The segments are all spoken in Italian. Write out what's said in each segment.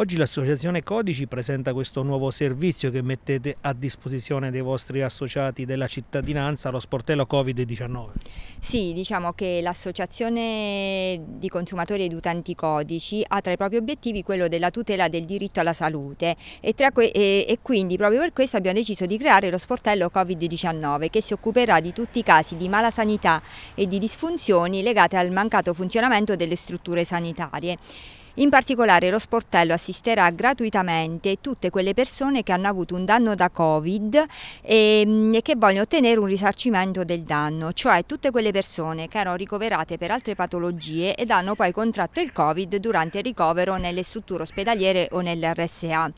Oggi l'associazione Codici presenta questo nuovo servizio che mettete a disposizione dei vostri associati della cittadinanza, lo sportello Covid-19. Sì, diciamo che l'associazione di consumatori ed utenti Codici ha tra i propri obiettivi quello della tutela del diritto alla salute e, e, e quindi proprio per questo abbiamo deciso di creare lo sportello Covid-19 che si occuperà di tutti i casi di mala sanità e di disfunzioni legate al mancato funzionamento delle strutture sanitarie. In particolare lo sportello assisterà gratuitamente tutte quelle persone che hanno avuto un danno da Covid e, mm, e che vogliono ottenere un risarcimento del danno, cioè tutte quelle persone che erano ricoverate per altre patologie ed hanno poi contratto il Covid durante il ricovero nelle strutture ospedaliere o nell'RSA.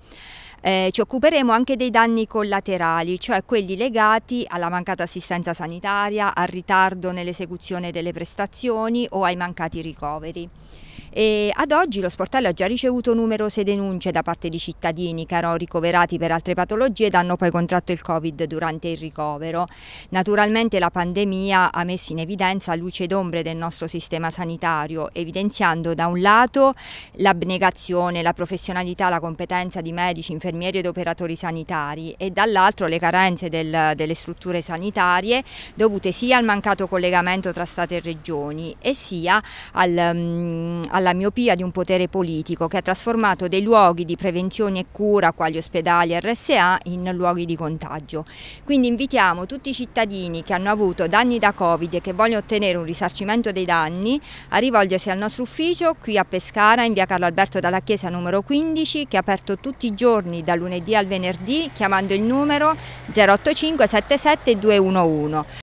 Eh, ci occuperemo anche dei danni collaterali, cioè quelli legati alla mancata assistenza sanitaria, al ritardo nell'esecuzione delle prestazioni o ai mancati ricoveri. E ad oggi lo sportello ha già ricevuto numerose denunce da parte di cittadini che erano ricoverati per altre patologie ed hanno poi contratto il Covid durante il ricovero. Naturalmente la pandemia ha messo in evidenza luce ed ombre del nostro sistema sanitario, evidenziando da un lato l'abnegazione, la professionalità, la competenza di medici, infermieri ed operatori sanitari e dall'altro le carenze del, delle strutture sanitarie dovute sia al mancato collegamento tra Stato e Regioni e sia al, al mm, alla miopia di un potere politico che ha trasformato dei luoghi di prevenzione e cura, quali ospedali e RSA, in luoghi di contagio. Quindi invitiamo tutti i cittadini che hanno avuto danni da Covid e che vogliono ottenere un risarcimento dei danni a rivolgersi al nostro ufficio qui a Pescara in via Carlo Alberto dalla Chiesa numero 15 che è aperto tutti i giorni da lunedì al venerdì chiamando il numero 085 77 211.